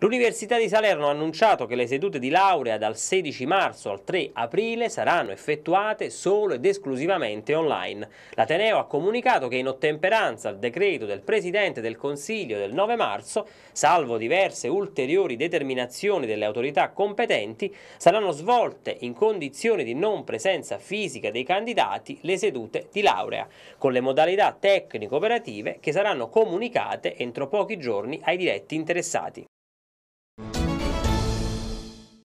L'Università di Salerno ha annunciato che le sedute di laurea dal 16 marzo al 3 aprile saranno effettuate solo ed esclusivamente online. L'Ateneo ha comunicato che in ottemperanza al decreto del Presidente del Consiglio del 9 marzo, salvo diverse ulteriori determinazioni delle autorità competenti, saranno svolte in condizione di non presenza fisica dei candidati le sedute di laurea, con le modalità tecnico-operative che saranno comunicate entro pochi giorni ai diretti interessati.